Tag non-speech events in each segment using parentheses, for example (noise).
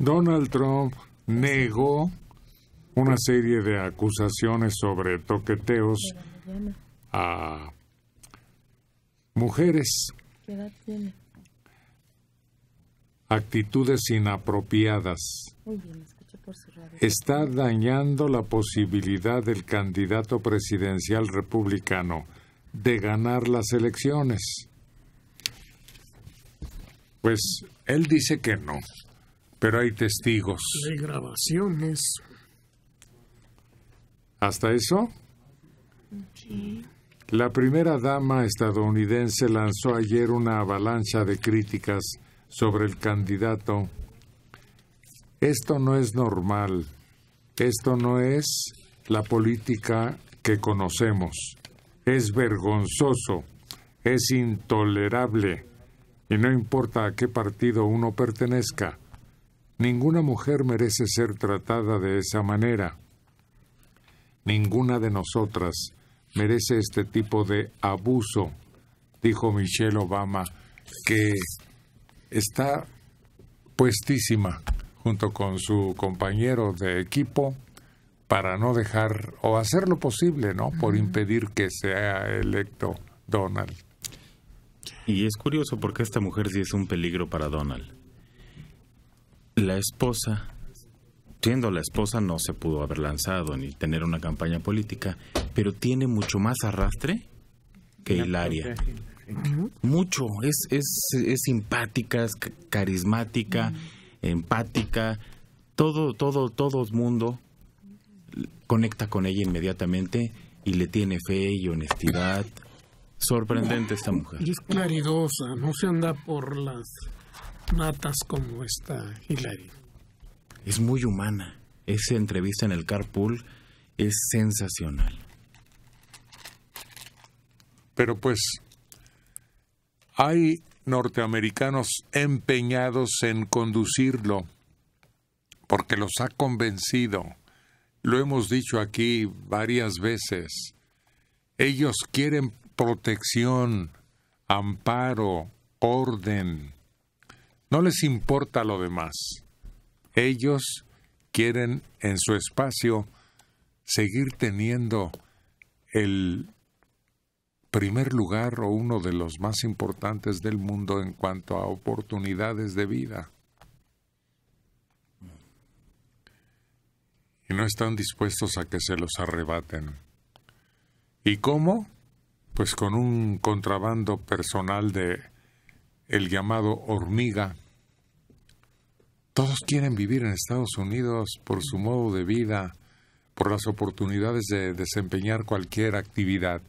Donald Trump negó una serie de acusaciones sobre toqueteos a mujeres. Actitudes inapropiadas. Está dañando la posibilidad del candidato presidencial republicano de ganar las elecciones. Pues él dice que no. Pero hay testigos. Hay grabaciones. ¿Hasta eso? Sí. La primera dama estadounidense lanzó ayer una avalancha de críticas sobre el candidato. Esto no es normal. Esto no es la política que conocemos. Es vergonzoso. Es intolerable. Y no importa a qué partido uno pertenezca Ninguna mujer merece ser tratada de esa manera. Ninguna de nosotras merece este tipo de abuso, dijo Michelle Obama, que está puestísima junto con su compañero de equipo para no dejar o hacer lo posible, ¿no? Por impedir que sea electo Donald. Y es curioso porque esta mujer sí es un peligro para Donald. La esposa, siendo la esposa, no se pudo haber lanzado ni tener una campaña política, pero tiene mucho más arrastre que Hilaria. Mucho, es, es, es simpática, es carismática, empática, todo, todo, todo el mundo conecta con ella inmediatamente y le tiene fe y honestidad. Sorprendente esta mujer. Y es claridosa, no se anda por las natas como esta Hillary. Es muy humana. Esa entrevista en el carpool es sensacional. Pero pues hay norteamericanos empeñados en conducirlo porque los ha convencido. Lo hemos dicho aquí varias veces. Ellos quieren protección, amparo, orden, no les importa lo demás. Ellos quieren en su espacio seguir teniendo el primer lugar o uno de los más importantes del mundo en cuanto a oportunidades de vida. Y no están dispuestos a que se los arrebaten. ¿Y cómo? Pues con un contrabando personal de el llamado hormiga. Todos quieren vivir en Estados Unidos por su modo de vida, por las oportunidades de desempeñar cualquier actividad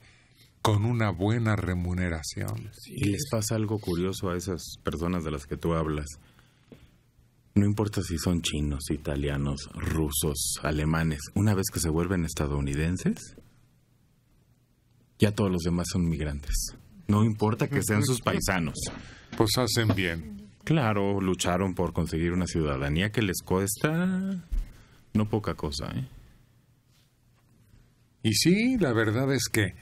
con una buena remuneración. Y les pasa algo curioso a esas personas de las que tú hablas. No importa si son chinos, italianos, rusos, alemanes, una vez que se vuelven estadounidenses, ya todos los demás son migrantes. No importa que sean sus paisanos pues hacen bien. Claro, lucharon por conseguir una ciudadanía que les cuesta no poca cosa. ¿eh? Y sí, la verdad es que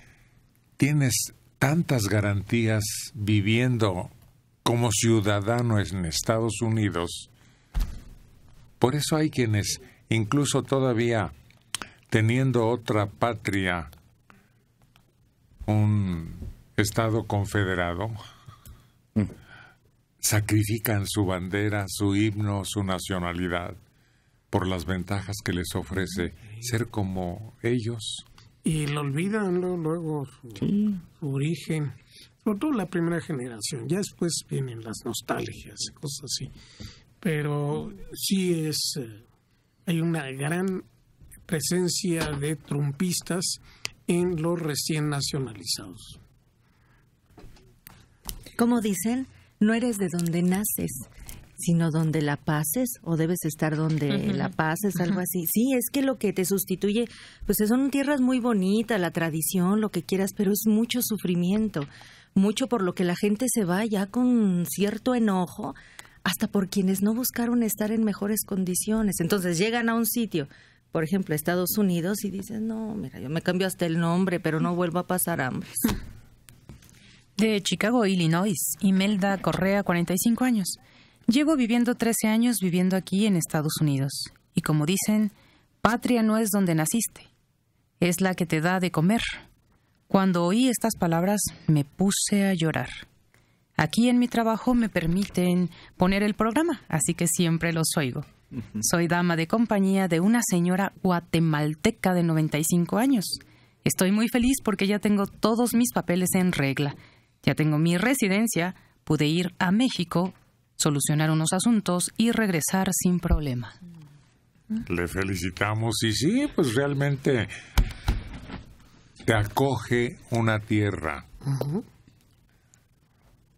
tienes tantas garantías viviendo como ciudadano en Estados Unidos. Por eso hay quienes, incluso todavía teniendo otra patria, un Estado confederado, mm sacrifican su bandera, su himno, su nacionalidad, por las ventajas que les ofrece ser como ellos. Y lo olvidan luego su, origen, sobre todo la primera generación, ya después vienen las nostalgias, cosas así. Pero sí es, eh, hay una gran presencia de trumpistas en los recién nacionalizados. ¿Cómo dicen? no eres de donde naces, sino donde la pases o debes estar donde la pases, algo así. Sí, es que lo que te sustituye, pues son tierras muy bonitas, la tradición, lo que quieras, pero es mucho sufrimiento, mucho por lo que la gente se va ya con cierto enojo, hasta por quienes no buscaron estar en mejores condiciones. Entonces llegan a un sitio, por ejemplo, Estados Unidos, y dicen, no, mira, yo me cambio hasta el nombre, pero no vuelvo a pasar hambre. (laughs) De Chicago, Illinois, Imelda Correa, 45 años. Llevo viviendo 13 años viviendo aquí en Estados Unidos. Y como dicen, patria no es donde naciste, es la que te da de comer. Cuando oí estas palabras me puse a llorar. Aquí en mi trabajo me permiten poner el programa, así que siempre los oigo. Soy dama de compañía de una señora guatemalteca de 95 años. Estoy muy feliz porque ya tengo todos mis papeles en regla ya tengo mi residencia, pude ir a México, solucionar unos asuntos y regresar sin problema. Le felicitamos y sí, pues realmente te acoge una tierra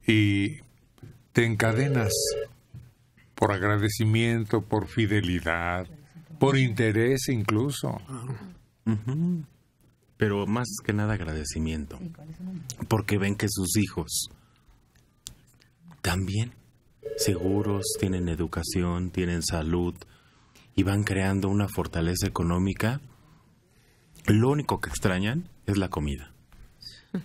y te encadenas por agradecimiento, por fidelidad, por interés incluso pero más que nada agradecimiento, porque ven que sus hijos también seguros, tienen educación, tienen salud y van creando una fortaleza económica. Lo único que extrañan es la comida.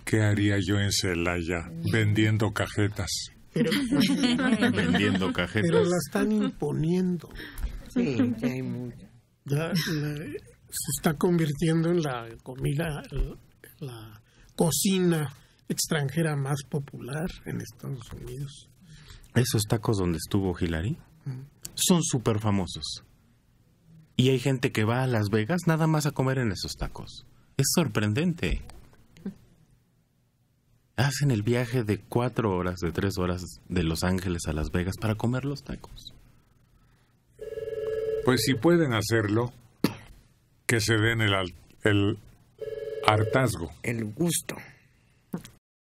¿Qué haría yo en Celaya vendiendo cajetas? Pero, (laughs) vendiendo cajetas. Pero la están imponiendo. Sí, hay mucho se está convirtiendo en la comida, la cocina extranjera más popular en Estados Unidos. Esos tacos donde estuvo Hillary mm. son súper famosos. Y hay gente que va a Las Vegas nada más a comer en esos tacos. Es sorprendente. Hacen el viaje de cuatro horas, de tres horas de Los Ángeles a Las Vegas para comer los tacos. Pues si pueden hacerlo, que se den el, el hartazgo. El gusto.